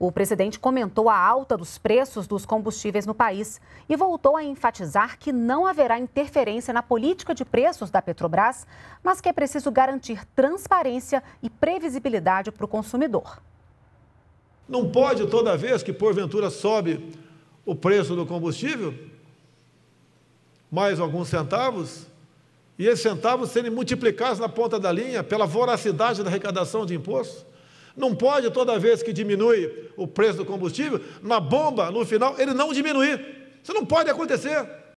O presidente comentou a alta dos preços dos combustíveis no país e voltou a enfatizar que não haverá interferência na política de preços da Petrobras, mas que é preciso garantir transparência e previsibilidade para o consumidor. Não pode, toda vez que porventura sobe o preço do combustível, mais alguns centavos, e esses centavos serem multiplicados na ponta da linha pela voracidade da arrecadação de impostos. Não pode toda vez que diminui o preço do combustível, na bomba, no final, ele não diminuir. Isso não pode acontecer.